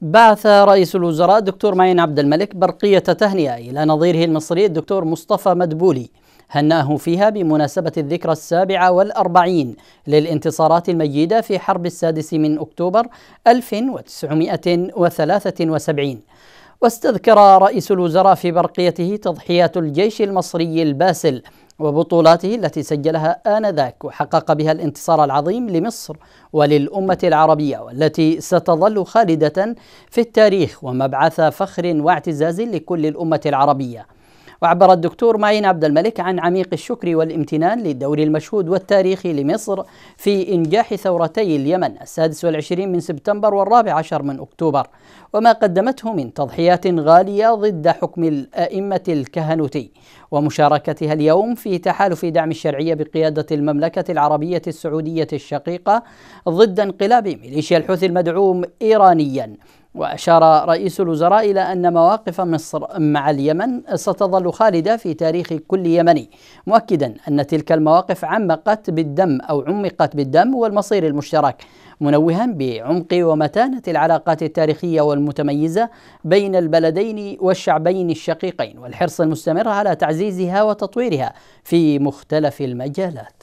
بعث رئيس الوزراء الدكتور معين عبد الملك برقية تهنئة إلى نظيره المصري الدكتور مصطفى مدبولي هنأه فيها بمناسبة الذكرى السابعة والأربعين للانتصارات المجيدة في حرب السادس من أكتوبر 1973 واستذكر رئيس الوزراء في برقيته تضحيات الجيش المصري الباسل وبطولاته التي سجلها آنذاك وحقق بها الانتصار العظيم لمصر وللأمة العربية والتي ستظل خالدة في التاريخ ومبعث فخر واعتزاز لكل الأمة العربية وعبر الدكتور معين عبد الملك عن عميق الشكر والامتنان للدور المشهود والتاريخي لمصر في إنجاح ثورتي اليمن السادس والعشرين من سبتمبر والرابع عشر من أكتوبر وما قدمته من تضحيات غالية ضد حكم الأئمة الكهنوتي ومشاركتها اليوم في تحالف دعم الشرعية بقيادة المملكة العربية السعودية الشقيقة ضد انقلاب ميليشيا الحوثي المدعوم إيرانيا وأشار رئيس الوزراء إلى أن مواقف مصر مع اليمن ستظل خالدة في تاريخ كل يمني مؤكدا أن تلك المواقف عمقت بالدم أو عمقت بالدم والمصير المشترك منوها بعمق ومتانة العلاقات التاريخية والمتميزة بين البلدين والشعبين الشقيقين والحرص المستمر على تعزيزها وتطويرها في مختلف المجالات